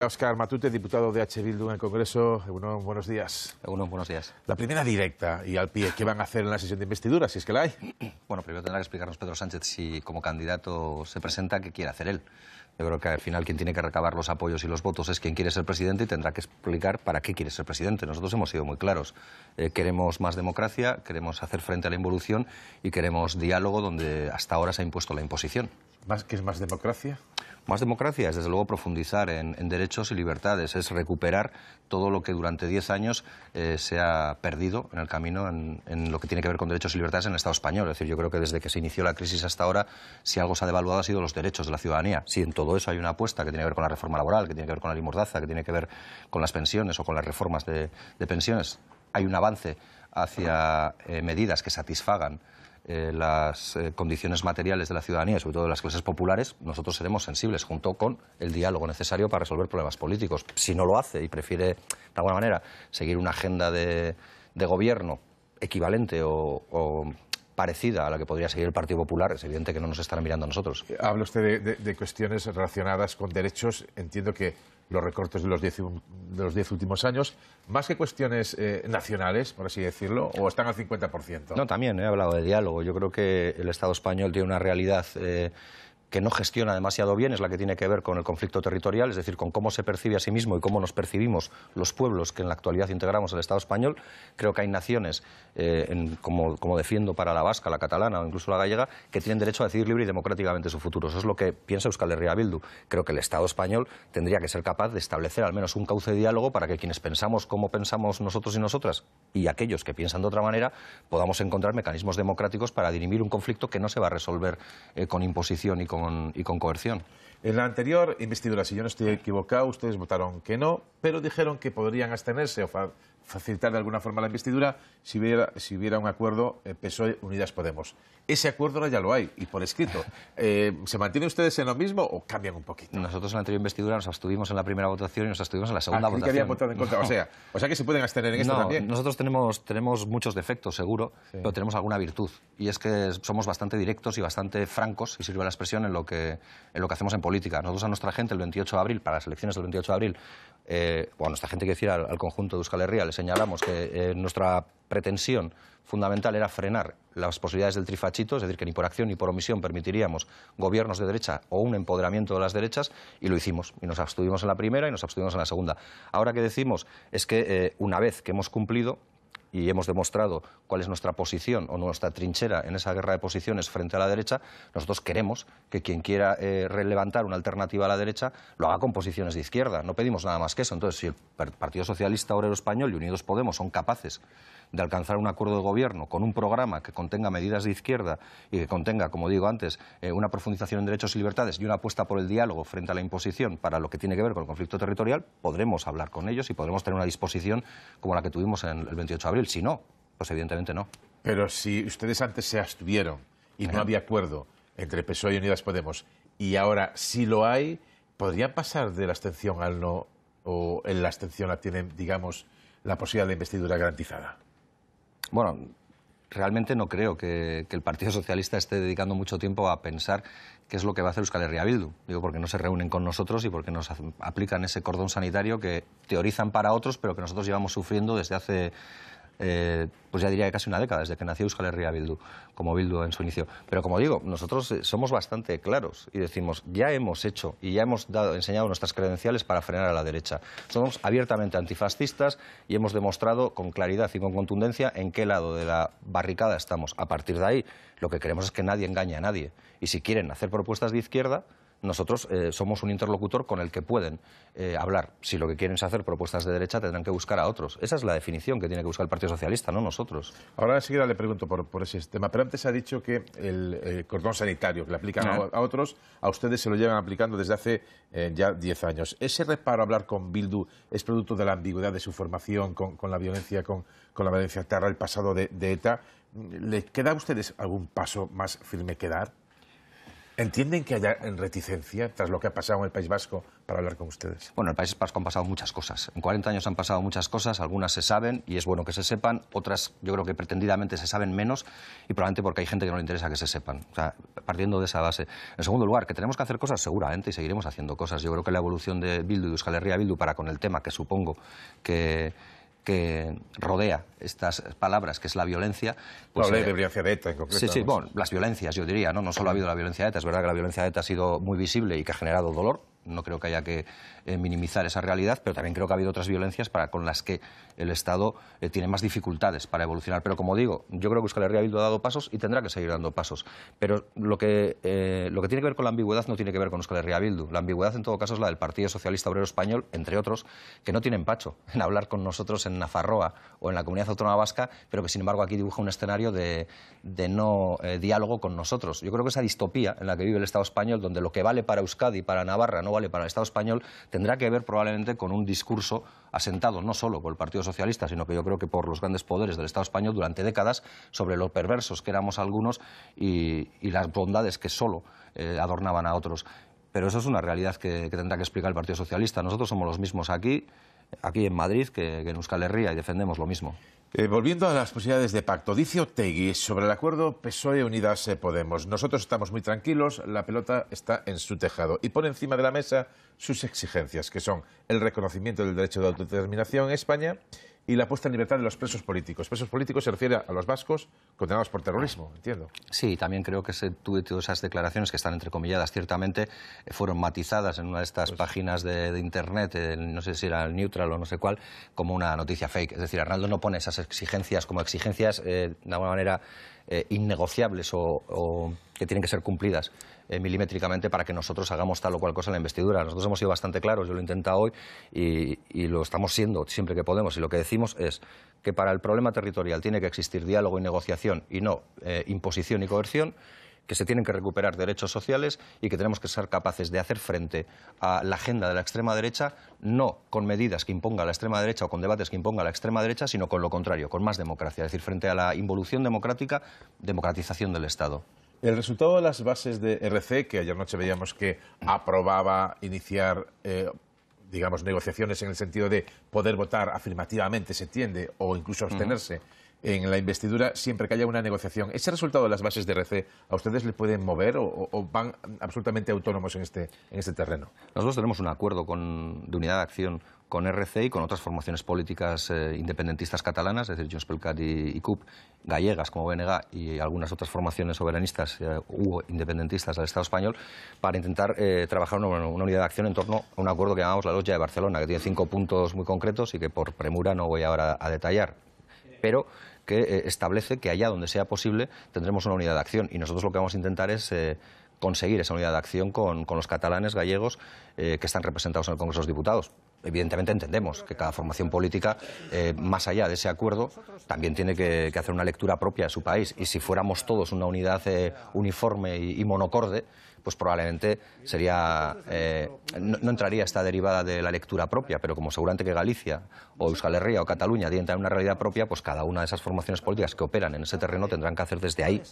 Oscar Matute, diputado de H. Bildu en el Congreso. buenos días. buenos días. La primera directa y al pie, ¿qué van a hacer en la sesión de investidura, si es que la hay? Bueno, primero tendrá que explicarnos Pedro Sánchez si como candidato se presenta, qué quiere hacer él. Yo creo que al final quien tiene que recabar los apoyos y los votos es quien quiere ser presidente y tendrá que explicar para qué quiere ser presidente. Nosotros hemos sido muy claros. Eh, queremos más democracia, queremos hacer frente a la involución y queremos diálogo donde hasta ahora se ha impuesto la imposición. ¿Más, ¿Qué es más democracia? Más democracia es, desde luego, profundizar en, derechos y libertades, es recuperar todo lo que durante 10 años eh, se ha perdido en el camino en, lo que tiene que ver con derechos y libertades en el Estado español. Es decir, yo creo que desde que se inició la crisis hasta ahora, si algo se ha devaluado ha sido los derechos de la ciudadanía. Si en todo eso hay una apuesta que tiene que ver con la reforma laboral, que tiene que ver con la limordaza, que tiene que ver con las pensiones o con las reformas de, pensiones, hay un avance hacia eh, medidas que satisfagan eh, las eh, condiciones materiales de la ciudadanía, sobre todo de las clases populares, nosotros seremos sensibles, junto con el diálogo necesario para resolver problemas políticos. Si no lo hace y prefiere, de alguna manera, seguir una agenda de, gobierno equivalente o, parecida a la que podría seguir el Partido Popular, es evidente que no nos estará mirando a nosotros. Habla usted de, cuestiones relacionadas con derechos. Entiendo que los recortes de los diez, de los diez últimos años, más que cuestiones eh, nacionales, por así decirlo, o están al 50%? No, también he hablado de diálogo. Yo creo que el Estado español tiene una realidad. Eh, que no gestiona demasiado bien, es la que tiene que ver con el conflicto territorial, es decir, con cómo se percibe a sí mismo y cómo nos percibimos los pueblos que en la actualidad integramos el Estado español. Creo que hay naciones, eh, como, defiendo para la vasca, la catalana o incluso la gallega, que tienen derecho a decidir libre y democráticamente su futuro. Eso es lo que piensa Euskal Herria Bildu. Creo que el Estado español tendría que ser capaz de establecer al menos un cauce de diálogo para que quienes pensamos como pensamos nosotros y nosotras y aquellos que piensan de otra manera podamos encontrar mecanismos democráticos para dirimir un conflicto que no se va a resolver eh, con imposición y con y con coerción. En la anterior investidura, si yo no estoy equivocado, ustedes votaron que no, pero dijeron que podrían abstenerse o facilitar de alguna forma la investidura si hubiera, si hubiera un acuerdo eh, PSOE Unidas Podemos. Ese acuerdo ahora ya lo hay y por escrito. Eh, ¿Se mantienen ustedes en lo mismo o cambian un poquito? Nosotros en la anterior investidura nos abstuvimos en la primera votación y nos abstuvimos en la segunda votación. Ah, que había votado en contra. O, sea, o sea que se pueden abstener en esto también. Nosotros tenemos, tenemos muchos defectos, seguro, pero tenemos alguna virtud. Y es que somos bastante directos y bastante francos, y sirve la expresión, en lo que, en lo que hacemos en política. Nosotros a nuestra gente el 28 de abril, para las elecciones del 28 de abril, eh, bueno, nuestra gente que decir al, conjunto de Euskal Herria, señalamos que eh, nuestra pretensión fundamental era frenar las posibilidades del trifachito, es decir, que ni por acción ni por omisión permitiríamos gobiernos de derecha o un empoderamiento de las derechas, y lo hicimos. Y nos abstuvimos en la primera y nos abstuvimos en la segunda. Ahora que decimos es que eh, una vez que hemos cumplido, y hemos demostrado cuál es nuestra posición o nuestra trinchera en esa guerra de posiciones frente a la derecha, nosotros queremos que quien quiera eh, levantar una alternativa a la derecha lo haga con posiciones de izquierda. No pedimos nada más que eso. Entonces, si el Partido Socialista Obrero Español y Unidos Podemos son capaces de alcanzar un acuerdo de gobierno con un programa que contenga medidas de izquierda y que contenga, como digo antes, eh, una profundización en derechos y libertades y una apuesta por el diálogo frente a la imposición para lo que tiene que ver con el conflicto territorial, podremos hablar con ellos y podremos tener una disposición como la que tuvimos en el 28 de abril. Si no, pues evidentemente no. Pero si ustedes antes se abstuvieron y no había acuerdo entre PSOE y Unidas Podemos y ahora sí si lo hay, ¿podría pasar de la abstención al no o en la abstención la tienen, digamos, la posibilidad de investidura garantizada? Bueno, realmente no creo que, el Partido Socialista esté dedicando mucho tiempo a pensar qué es lo que va a hacer Euskal Herria Bildu. Digo, porque no se reúnen con nosotros y porque nos aplican ese cordón sanitario que teorizan para otros, pero que nosotros llevamos sufriendo desde hace eh, pues ya diría que casi una década, desde que nació Euskal Herria Bildu, como Bildu en su inicio. Pero como digo, nosotros eh, somos bastante claros y decimos, ya hemos hecho y ya hemos dado, enseñado nuestras credenciales para frenar a la derecha. Somos abiertamente antifascistas y hemos demostrado con claridad y con contundencia en qué lado de la barricada estamos. A partir de ahí, lo que queremos es que nadie engañe a nadie. Y si quieren hacer propuestas de izquierda, nosotros eh, somos un interlocutor con el que pueden eh, hablar. Si lo que quieren es hacer propuestas de derecha, tendrán que buscar a otros. Esa es la definición que tiene que buscar el Partido Socialista, no nosotros. Ahora enseguida le pregunto por, ese tema, pero antes ha dicho que el, eh, cordón sanitario que le aplican ah. a, otros, a ustedes se lo llevan aplicando desde hace ya 10 años. ¿Ese reparo a hablar con Bildu es producto de la ambigüedad de su formación con, la violencia, con, la violencia terror el pasado de, de ETA? ¿Le queda a ustedes algún paso más firme que dar? ¿Entienden que haya reticencia tras lo que ha pasado en el País Vasco para hablar con ustedes? Bueno, en el País Vasco han pasado muchas cosas. En 40 años han pasado muchas cosas, algunas se saben y es bueno que se sepan, otras yo creo que pretendidamente se saben menos y probablemente porque hay gente que no le interesa que se sepan. O sea, partiendo de esa base. En segundo lugar, que tenemos que hacer cosas seguramente y seguiremos haciendo cosas. Yo creo que la evolución de Bildu y Euskal Herria Bildu para con el tema que supongo que que rodea estas palabras, que es la violencia. Pues, eh, violencia de en concreto. Sí, sí, bueno, las violencias, yo diría, ¿no? No solo ha habido la violencia de ETA, es verdad que la violencia de ETA ha sido muy visible y que ha generado dolor, no creo que haya que eh, minimizar esa realidad, pero también creo que ha habido otras violencias para, con las que el Estado eh, tiene más dificultades para evolucionar. Pero como digo, yo creo que Euskal Herria ha dado pasos y tendrá que seguir dando pasos. Pero eh, lo que, tiene que ver con la ambigüedad no tiene que ver con Euskal Herria Bildu. La ambigüedad, en todo caso, es la del Partido Socialista Obrero Español, entre otros, que no tiene empacho en hablar con nosotros en Nafarroa o en la Comunidad Autónoma Vasca, pero que, sin embargo, aquí dibuja un escenario de, no diálogo con nosotros. Yo creo que esa distopía en la que vive el Estado español, donde lo que vale para Euskadi y para Navarra no para el Estado español tendrá que ver probablemente con un discurso asentado no solo por el Partido Socialista, sino que yo creo que por los grandes poderes del Estado español durante décadas sobre lo perversos que éramos algunos y, las bondades que solo eh, adornaban a otros. Pero eso es una realidad que tendrá que explicar el Partido Socialista. Nosotros somos los mismos aquí aquí en Madrid que, en Euskal Herria y defendemos lo mismo. Eh, volviendo a las posibilidades de pacto, dice Otegui sobre el acuerdo PSOE Unidas eh, Podemos. Nosotros estamos muy tranquilos, la pelota está en su tejado y pone encima de la mesa sus exigencias, que son el reconocimiento del derecho de autodeterminación en España y la puesta en libertad de los presos políticos. Presos políticos se refiere a los vascos condenados por terrorismo, entiendo. Sí, también creo que se, tuve todas esas declaraciones que están entrecomilladas, ciertamente, eh, fueron matizadas en una de estas pues- páginas de, Internet, eh, no sé si era el Neutral o no sé cuál, como una noticia fake. Es decir, Arnaldo no pone esas exigencias como exigencias, eh, de alguna manera eh, innegociables o, que tienen que ser cumplidas eh, milimétricamente para que nosotros hagamos tal o cual cosa en la investidura. Nosotros hemos sido bastante claros, yo lo he intentado hoy y, lo estamos siendo siempre que podemos. Y lo que decimos es que para el problema territorial tiene que existir diálogo y negociación y no eh, imposición y coerción que se tienen que recuperar derechos sociales y que tenemos que ser capaces de hacer frente a la agenda de la extrema derecha, no con medidas que imponga la extrema derecha o con debates que imponga la extrema derecha, sino con lo contrario, con más democracia, es decir, frente a la involución democrática, democratización del Estado. El resultado de las bases de RC, que ayer noche veíamos que aprobaba iniciar, eh, digamos, negociaciones en el sentido de poder votar afirmativamente, se entiende, o incluso abstenerse en la investidura siempre que haya una negociación. ¿Ese resultado de las bases de RC a ustedes le pueden mover o, van absolutamente autónomos en este, en este terreno? Nosotros tenemos un acuerdo con, de unidad de acción con RC y con otras formaciones políticas eh, independentistas catalanas, es decir, Junts Pelcat y, CUP, gallegas como BNG y algunas otras formaciones soberanistas eh, u independentistas del Estado español, para intentar eh, trabajar una, una, unidad de acción en torno a un acuerdo que llamamos la Logia de Barcelona, que tiene cinco puntos muy concretos y que por premura no voy ahora a detallar pero que eh, establece que allá donde sea posible tendremos una unidad de acción y nosotros lo que vamos a intentar es eh, conseguir esa unidad de acción con, los catalanes gallegos eh, que están representados en el Congreso de los Diputados. Evidentemente entendemos que cada formación política, más allá de ese acuerdo, también tiene que, hacer una lectura propia de su país. Y si fuéramos todos una unidad uniforme y monocorde, pues probablemente sería, eh, no, entraría esta derivada de la lectura propia, pero como seguramente que Galicia o Euskal Herria o Cataluña tienen una realidad propia, pues cada una de esas formaciones políticas que operan en ese terreno tendrán que hacer desde ahí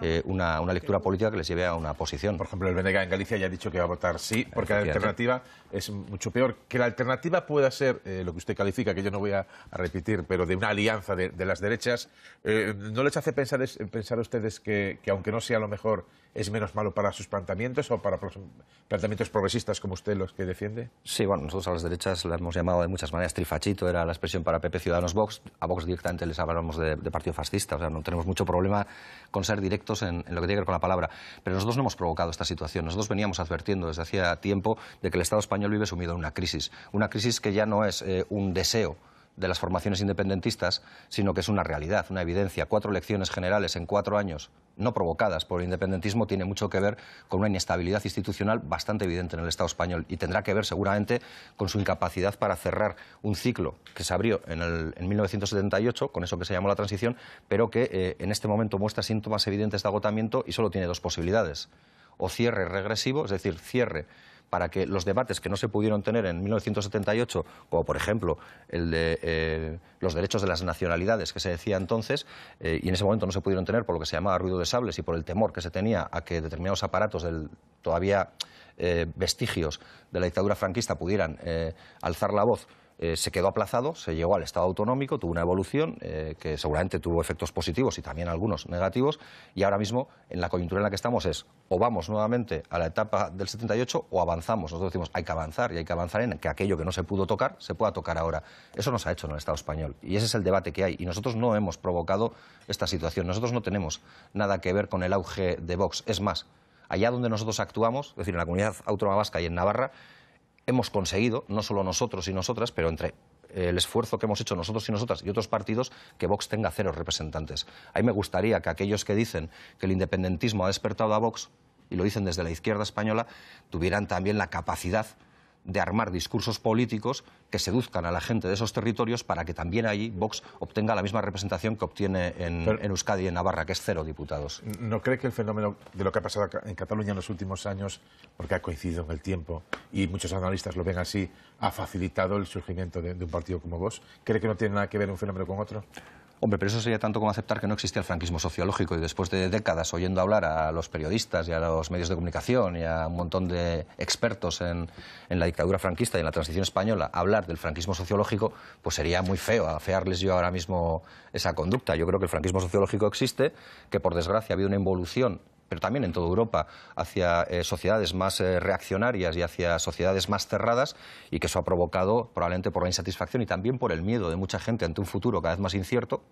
eh, una, lectura política que les lleve a una posición. Por ejemplo, el Benega en Galicia ya ha dicho que va a votar sí, porque la alternativa es mucho peor. Que la alternativa pueda ser eh, lo que usted califica, que yo no voy a, repetir, pero de una alianza de, las derechas, ¿no les hace pensar, pensar a ustedes que, aunque no sea lo mejor, es menos malo para sus plantas? o para planteamientos progresistas como usted los que defiende? Sí, bueno, nosotros a las derechas la hemos llamado de muchas maneras trifachito, era la expresión para PP Ciudadanos Vox, a Vox directamente les hablamos de, partido fascista, o sea, no tenemos mucho problema con ser directos en, lo que tiene que ver con la palabra, pero nosotros no hemos provocado esta situación, nosotros veníamos advirtiendo desde hacía tiempo de que el Estado español vive sumido en una crisis, una crisis que ya no es eh, un deseo, de las formaciones independentistas, sino que es una realidad, una evidencia. Cuatro elecciones generales en cuatro años, no provocadas por el independentismo, tiene mucho que ver con una inestabilidad institucional bastante evidente en el Estado español y tendrá que ver seguramente con su incapacidad para cerrar un ciclo que se abrió en, el, en 1978, con eso que se llamó la transición, pero que eh, en este momento muestra síntomas evidentes de agotamiento y solo tiene dos posibilidades. O cierre regresivo, es decir, cierre para que los debates que no se pudieron tener en 1978, como por ejemplo el de eh, los derechos de las nacionalidades que se decía entonces, eh, y en ese momento no se pudieron tener por lo que se llamaba ruido de sables y por el temor que se tenía a que determinados aparatos del todavía eh, vestigios de la dictadura franquista pudieran alzar la voz eh, se quedó aplazado, se llegó al estado autonómico, tuvo una evolución eh, que seguramente tuvo efectos positivos y también algunos negativos, y ahora mismo en la coyuntura en la que estamos es o vamos nuevamente a la etapa del 78 o avanzamos. Nosotros decimos hay que avanzar y hay que avanzar en que aquello que no se pudo tocar se pueda tocar ahora. Eso nos ha hecho en el Estado español y ese es el debate que hay. Y nosotros no hemos provocado esta situación. Nosotros no tenemos nada que ver con el auge de Vox. Es más, allá donde nosotros actuamos, es decir, en la comunidad autónoma vasca y en Navarra, hemos conseguido, no solo nosotros y nosotras, pero entre eh, el esfuerzo que hemos hecho nosotros y nosotras y otros partidos, que Vox tenga cero representantes. Ahí me gustaría que aquellos que dicen que el independentismo ha despertado a Vox, y lo dicen desde la izquierda española, tuvieran también la capacidad de armar discursos políticos que seduzcan a la gente de esos territorios para que también allí Vox obtenga la misma representación que obtiene en, Euskadi y en Navarra, que es cero diputados. ¿No cree que el fenómeno de lo que ha pasado en Cataluña en los últimos años, porque ha coincidido en el tiempo y muchos analistas lo ven así, ha facilitado el surgimiento de, de un partido como Vox? ¿Cree que no tiene nada que ver un fenómeno con otro? Hombre, pero eso sería tanto como aceptar que no existía el franquismo sociológico y después de décadas oyendo hablar a los periodistas y a los medios de comunicación y a un montón de expertos en, en la dictadura franquista y en la transición española hablar del franquismo sociológico, pues sería muy feo afearles yo ahora mismo esa conducta. Yo creo que el franquismo sociológico existe, que por desgracia ha habido una involución pero también en toda Europa, hacia eh, sociedades más eh, reaccionarias y hacia sociedades más cerradas, y que eso ha provocado, probablemente por la insatisfacción y también por el miedo de mucha gente ante un futuro cada vez más incierto,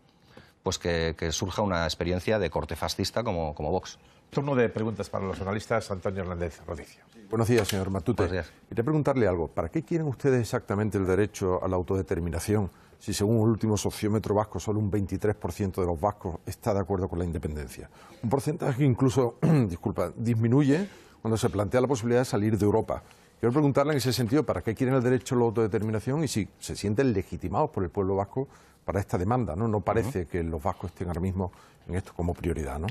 pues que, surja una experiencia de corte fascista como, como Vox. Turno de preguntas para los analistas. Antonio Hernández Rodicio. Buenos días, señor Matute. Buenos Quería preguntarle algo. ¿Para qué quieren ustedes exactamente el derecho a la autodeterminación? si según el último sociómetro vasco solo un 23% de los vascos está de acuerdo con la independencia. Un porcentaje que incluso, disculpa, disminuye cuando se plantea la posibilidad de salir de Europa. Quiero preguntarle en ese sentido, ¿para qué quieren el derecho a la autodeterminación y si se sienten legitimados por el pueblo vasco para esta demanda? No, parece que los vascos estén ahora mismo en esto como prioridad, ¿no?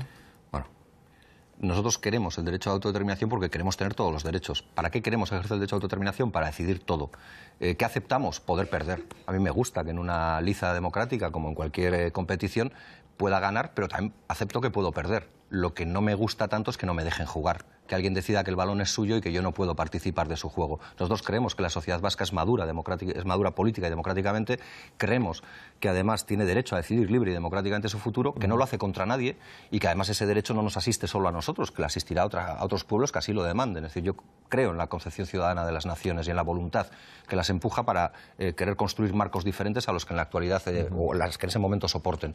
nosotros queremos el derecho a la autodeterminación porque queremos tener todos los derechos. ¿Para qué queremos ejercer el derecho a autodeterminación? Para decidir todo. Eh, ¿Qué aceptamos? Poder perder. A mí me gusta que en una liza democrática, como en cualquier eh, competición, pueda ganar, pero también acepto que puedo perder. Lo que no me gusta tanto es que no me dejen jugar, que alguien decida que el balón es suyo y que yo no puedo participar de su juego. Nosotros creemos que la sociedad vasca es madura, política y democráticamente, creemos que además tiene derecho a decidir libre y democráticamente su futuro, que no lo hace contra nadie y que además ese derecho no nos asiste solo a nosotros, que lo asistirá a, otros pueblos que así lo demanden. Es decir, yo creo en la concepción ciudadana de las naciones y en la voluntad que las empuja para eh, querer construir marcos diferentes a los que en la actualidad eh, o las que en ese momento soporten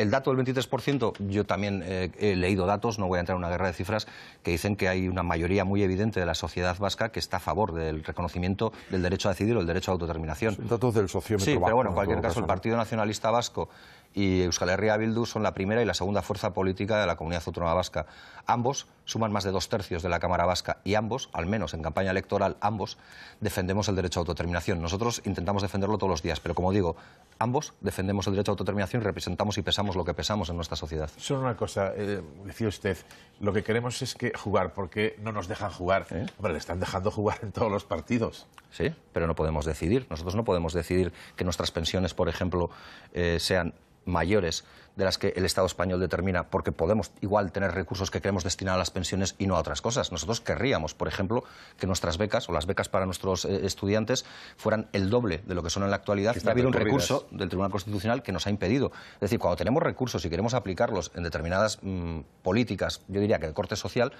el dato del 23%, yo también eh, he leído datos, no voy a entrar en una guerra de cifras, que dicen que hay una mayoría muy evidente de la sociedad vasca que está a favor del reconocimiento del derecho a decidir o el derecho a autodeterminación. Datos del sociómetro Sí, pero bueno, en cualquier caso, el Partido Nacionalista Vasco y Euskal Herria Bildu son la primera y la segunda fuerza política de la comunidad autónoma vasca. Ambos suman más de dos tercios de la Cámara Vasca y ambos, al menos en campaña electoral, ambos defendemos el derecho a autodeterminación. Nosotros intentamos defenderlo todos los días, pero como digo, ambos defendemos el derecho a autodeterminación y representamos y pesamos lo que pesamos en nuestra sociedad. Solo una cosa, eh, decía usted, lo que queremos es que jugar, porque no nos dejan jugar. ¿Eh? Hombre, le están dejando jugar en todos los partidos. Sí, pero no podemos decidir. Nosotros no podemos decidir que nuestras pensiones, por ejemplo, eh, sean mayores de las que el Estado español determina, porque podemos igual tener recursos que queremos destinar a las pensiones y no a otras cosas. Nosotros querríamos, por ejemplo, que nuestras becas o las becas para nuestros eh, estudiantes fueran el doble de lo que son en la actualidad. está ha habido un recurso del Tribunal Constitucional que nos ha impedido. Es decir, cuando tenemos recursos y queremos aplicarlos en determinadas mm, políticas, yo diría que de corte social,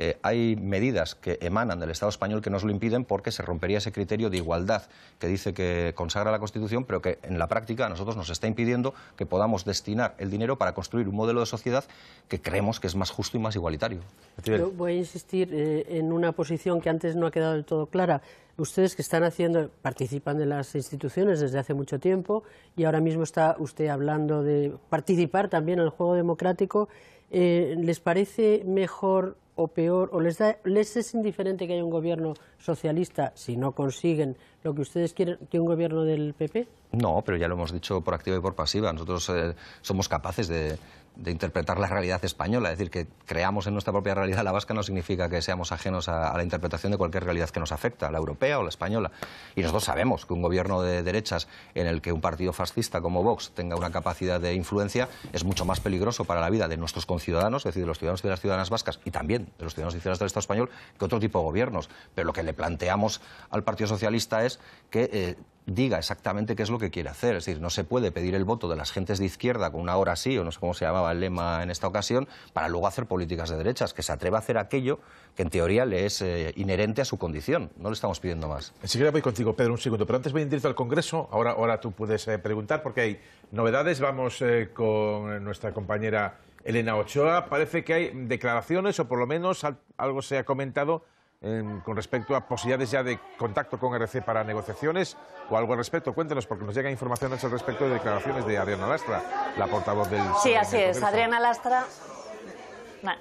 eh, hay medidas que emanan del Estado español que nos lo impiden porque se rompería ese criterio de igualdad que dice que consagra la Constitución, pero que en la práctica a nosotros nos está impidiendo que podamos destinar el dinero para construir un modelo de sociedad que creemos que es más justo y más igualitario. Yo voy a insistir eh, en una posición que antes no ha quedado del todo clara. Ustedes que están haciendo, participan de las instituciones desde hace mucho tiempo y ahora mismo está usted hablando de participar también en el juego democrático. Eh, ¿Les parece mejor o peor, o les, es indiferente que haya un gobierno socialista si no consiguen lo que ustedes quieren que un gobierno del PP? No, pero ya lo hemos dicho por activa y por pasiva. Nosotros eh, somos capaces de, de interpretar la realidad española. Es decir, que creamos en nuestra propia realidad la vasca no significa que seamos ajenos a, la interpretación de cualquier realidad que nos afecta, la europea o la española. Y nosotros sabemos que un gobierno de derechas en el que un partido fascista como Vox tenga una capacidad de influencia es mucho más peligroso para la vida de nuestros conciudadanos, es decir, de los ciudadanos y de las ciudadanas vascas, y también de los ciudadanos y ciudadanas del Estado español, que otro tipo de gobiernos. Pero lo que le planteamos al Partido Socialista es que eh, diga exactamente qué es lo que quiere hacer. Es decir, no se puede pedir el voto de las gentes de izquierda con una hora así, o no sé cómo se llamaba el lema en esta ocasión, para luego hacer políticas de derechas, que se atreva a hacer aquello que en teoría le es eh, inherente a su condición. No le estamos pidiendo más. Enseguida voy contigo, Pedro, un segundo. Pero antes voy a directo al Congreso. Ahora, ahora tú puedes eh, preguntar porque hay novedades. Vamos eh, con nuestra compañera Elena Ochoa. Parece que hay declaraciones, o por lo menos algo se ha comentado con respecto a posibilidades ya de contacto con RC para negociaciones o algo al respecto. Cuéntenos, porque nos llega información al respecto de declaraciones de Adriana Lastra, la portavoz del... Sí, así es. Adriana Lastra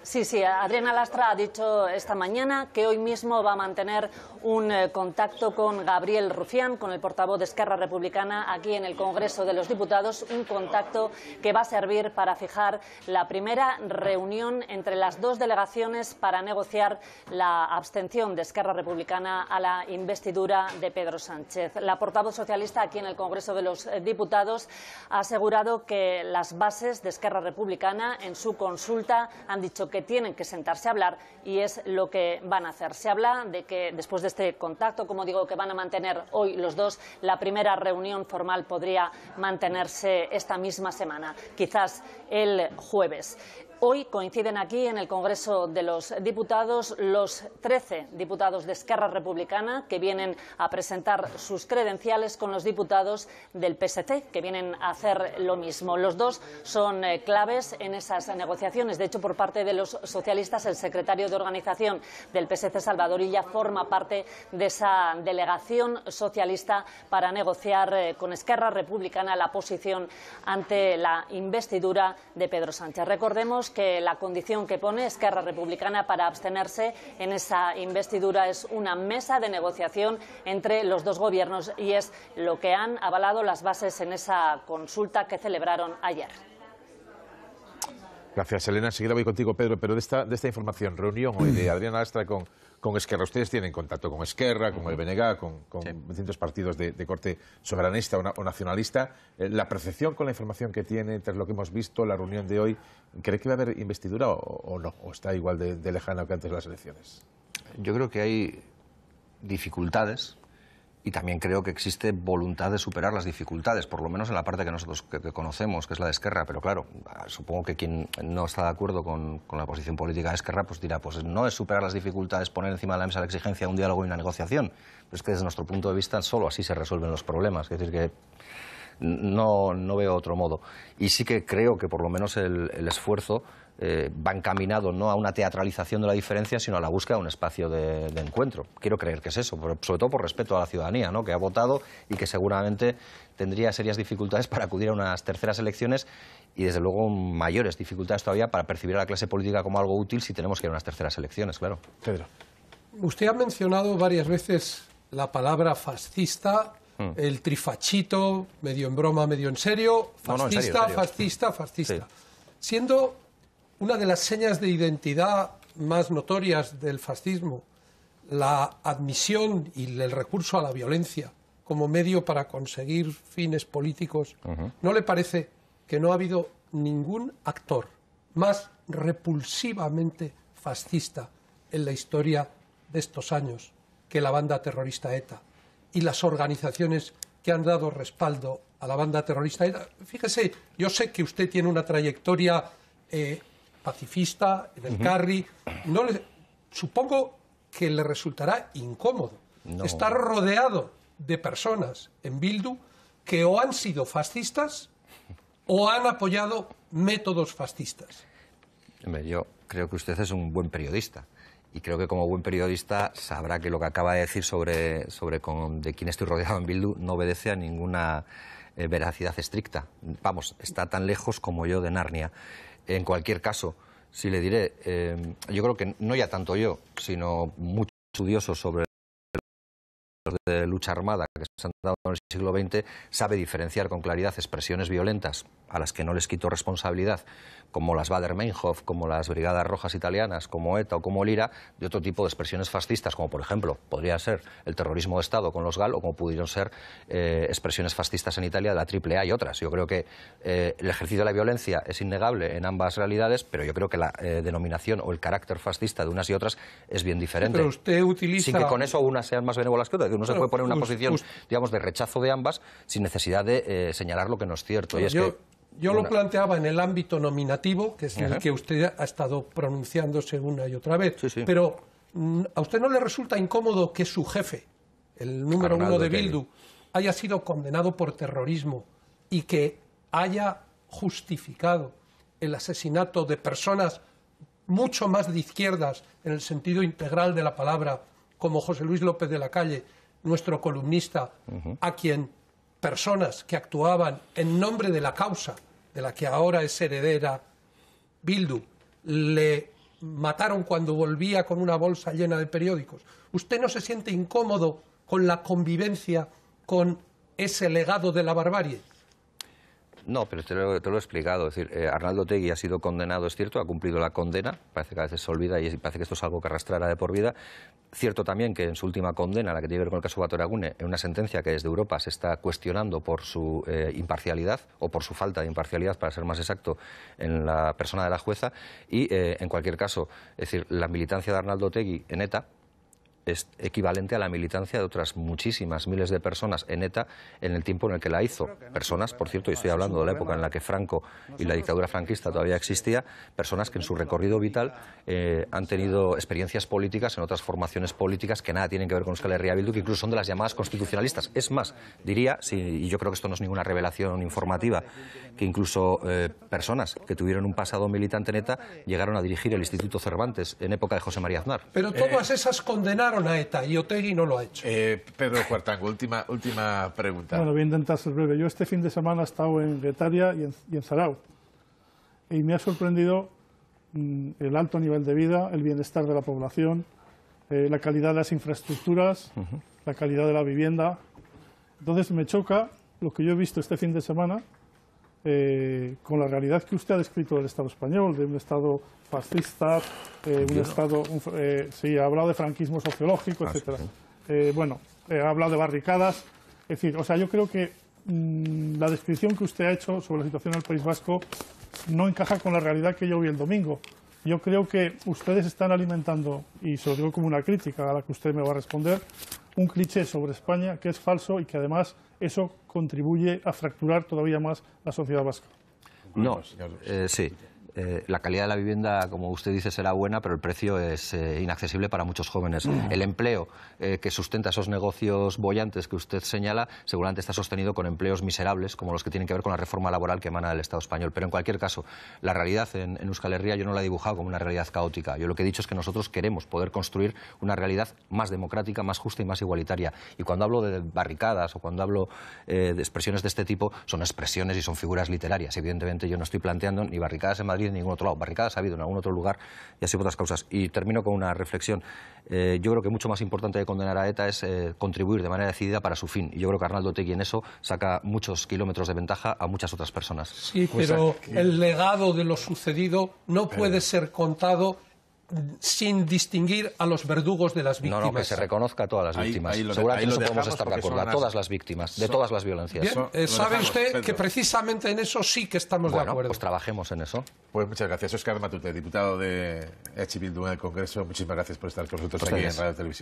Sí, sí, Adriana Lastra ha dicho esta mañana que hoy mismo va a mantener un eh, contacto con Gabriel Rufián, con el portavoz de Esquerra Republicana, aquí en el Congreso de los Diputados, un contacto que va a servir para fijar la primera reunión entre las dos delegaciones para negociar la abstención de Esquerra Republicana a la investidura de Pedro Sánchez. La portavoz socialista aquí en el Congreso de los eh, Diputados ha asegurado que las bases de Esquerra Republicana en su consulta han dicho que tienen que sentarse a hablar y es lo que van a hacer. Se habla de que después de este contacto, como digo, que van a mantener hoy los dos, la primera reunión formal podría mantenerse esta misma semana, quizás el jueves. Hoy coinciden aquí en el Congreso de los Diputados los 13 diputados de Esquerra Republicana que vienen a presentar sus credenciales con los diputados del PSC, que vienen a hacer lo mismo. Los dos son eh, claves en esas negociaciones. De hecho, por parte de los socialistas, el secretario de organización del PSC, Salvador Illa, forma parte de esa delegación socialista para negociar eh, con Esquerra Republicana la posición ante la investidura de Pedro Sánchez. Recordemos que la condición que pone Esquerra Republicana para abstenerse en esa investidura es una mesa de negociación entre los dos gobiernos y es lo que han avalado las bases en esa consulta que celebraron ayer. Gracias, Elena. Enseguida voy contigo, Pedro, pero de esta, información, reunión hoy de Adriana Astra con, Esquerra. Ustedes tienen contacto con Esquerra, con el BNG, con, distintos partidos de, corte soberanista o, nacionalista. Eh, la percepción con la información que tiene, tras lo que hemos visto, la reunión de hoy, ¿cree que va a haber investidura o, no? ¿O está igual de, de lejana que antes de las elecciones? Yo creo que hay dificultades y también creo que existe voluntad de superar las dificultades, por lo menos en la parte que nosotros que, conocemos, que es la de Esquerra. Pero claro, supongo que quien no está de acuerdo con, con, la posición política de Esquerra, pues dirá, pues no es superar las dificultades, poner encima de la mesa la exigencia de un diálogo y una negociación. Pero es que desde nuestro punto de vista solo así se resuelven los problemas. Es decir, que no, no veo otro modo. Y sí que creo que por lo menos el, esfuerzo eh, va encaminado no a una teatralización de la diferencia, sino a la búsqueda de un espacio de, encuentro. Quiero creer que es eso, sobre todo por respeto a la ciudadanía, ¿no? que ha votado y que seguramente tendría serias dificultades para acudir a unas terceras elecciones y, desde luego, mayores dificultades todavía para percibir a la clase política como algo útil si tenemos que ir a unas terceras elecciones, claro. Pedro. Usted ha mencionado varias veces la palabra fascista Mm. El trifachito, medio en broma, medio en serio, fascista, fascista, fascista. Siendo una de las señas de identidad más notorias del fascismo la admisión y el recurso a la violencia como medio para conseguir fines políticos, ¿no le parece que no ha habido ningún actor más repulsivamente fascista en la historia de estos años que la banda terrorista ETA? y las organizaciones que han dado respaldo a la banda terrorista Fíjese, yo sé que usted tiene una trayectoria eh, pacifista en el Carri. No supongo que le resultará incómodo estar rodeado de personas en Bildu que o han sido fascistas o han apoyado métodos fascistas. Yo creo que usted es un buen periodista y creo que como buen periodista sabrá que lo que acaba de decir sobre, sobre de quién estoy rodeado en Bildu no obedece a ninguna eh, veracidad estricta. Vamos, está tan lejos como yo de Narnia. En cualquier caso, si le diré, eh, yo creo que no ya tanto yo, sino muchos estudiosos sobre los de lucha armada que se en el siglo XX, sabe diferenciar con claridad expresiones violentas a las que no les quito responsabilidad, como las Bader-Meinhof, como las Brigadas Rojas Italianas, como ETA o como Lira de otro tipo de expresiones fascistas, como por ejemplo podría ser el terrorismo de Estado con los GAL o como pudieron ser eh, expresiones fascistas en Italia de la AAA y otras. Yo creo que eh, el ejercicio de la violencia es innegable en ambas realidades, pero yo creo que la eh, denominación o el carácter fascista de unas y otras es bien diferente. Sin que con eso unas sean más benévolas que otras. Uno se puede poner en una posición, digamos, rechazo de ambas sin necesidad de eh, señalar lo que no es cierto. yo, yo lo planteaba en el ámbito nominativo, que es el que usted ha estado pronunciándose una y otra vez, pero mm, ¿a usted no le resulta incómodo que su jefe, el número uno de Bildu, haya sido condenado por terrorismo y que haya justificado el asesinato de personas mucho más de izquierdas en el sentido integral de la palabra, como José Luis López de la Calle, nuestro columnista, a quien personas que actuaban en nombre de la causa de la que ahora es heredera Bildu, le mataron cuando volvía con una bolsa llena de periódicos. ¿Usted no se siente incómodo con la convivencia con ese legado de la barbarie? No, pero te lo, he explicado. Es decir, eh, Arnaldo Tegui ha sido condenado, es cierto, ha cumplido la condena. Parece que a veces se olvida y parece que esto es algo que arrastrará de por vida. Cierto también que en su última condena, la que tiene que ver con el caso Batoragune, en una sentencia que desde Europa se está cuestionando por su eh, imparcialidad o por su falta de imparcialidad, para ser más exacto, en la persona de la jueza. Y eh, en cualquier caso, es decir, la militancia de Arnaldo Tegui en ETA es equivalente a la militancia de otras muchísimas miles de personas en ETA en el tiempo en el que la hizo. Personas, por cierto, y estoy hablando de la época en la que Franco y la dictadura franquista todavía existía, personas que en su recorrido vital eh, han tenido experiencias políticas en otras formaciones políticas que nada tienen que ver con Euskal Herria Bildu, que incluso son de las llamadas constitucionalistas. Es más, diría, si y yo creo que esto no es ninguna revelación informativa, que incluso eh, personas que tuvieron un pasado militante en ETA llegaron a dirigir el Instituto Cervantes en época de José María Aznar. Pero todas eh, esas condenaron la ETA y no lo ha hecho. Eh, Pedro Cuartango, última, última pregunta. Bueno, voy a intentar ser breve. Yo este fin de semana he estado en Getaria y en, y y me ha sorprendido mm, el alto nivel de vida, el bienestar de la población, eh, la calidad de las infraestructuras, la calidad de la vivienda. Entonces me choca lo que yo he visto este fin de semana, eh, con la realidad que usted ha descrito del Estado español, de un Estado fascista, eh, un Estado... Eh, sí, ha hablado de franquismo sociológico, ah, etcétera. Eh, bueno, ha hablado de barricadas. Es decir, o sea, yo creo que mm, la descripción que usted ha hecho sobre la situación en el País Vasco no encaja con la realidad que yo vi el domingo. Yo creo que ustedes están alimentando, y se lo digo como una crítica a la que usted me va a responder, un cliché sobre España que es falso y que además eso contribuye a fracturar todavía más la sociedad vasca. No, pues eh, sí. Eh, la calidad de la vivienda, como usted dice, será buena, pero el precio es eh, inaccesible para muchos jóvenes. Mm. El empleo eh, que sustenta esos negocios bollantes que usted señala seguramente está sostenido con empleos miserables, como los que tienen que ver con la reforma laboral que emana del Estado español. Pero en cualquier caso, la realidad en, en Euskal Herria yo no la he dibujado como una realidad caótica. Yo lo que he dicho es que nosotros queremos poder construir una realidad más democrática, más justa y más igualitaria. Y cuando hablo de barricadas o cuando hablo de expresiones de este tipo, son expresiones y son figuras literarias. Evidentemente yo no estoy planteando ni barricadas en Madrid en ningún otro lado. Barricadas ha habido en algún otro lugar y así por otras causas. Y termino con una reflexión. Eh, yo creo que mucho más importante de condenar a ETA es eh, contribuir de manera decidida para su fin. Y yo creo que Arnaldo Tegui en eso saca muchos kilómetros de ventaja a muchas otras personas. Sí, pues pero el legado de lo sucedido no puede ser contado sin distinguir a los verdugos de las víctimas. No, no, que se reconozca a todas las víctimas. Seguramente no podemos estar de acuerdo, a todas las víctimas, de todas las violencias. Eh, sabe usted que precisamente en eso sí que estamos de acuerdo. pues trabajemos en eso. Pues muchas gracias. Oscar Matute, diputado de H. en el Congreso, muchísimas gracias por estar con nosotros pues aquí en Radio Televisión.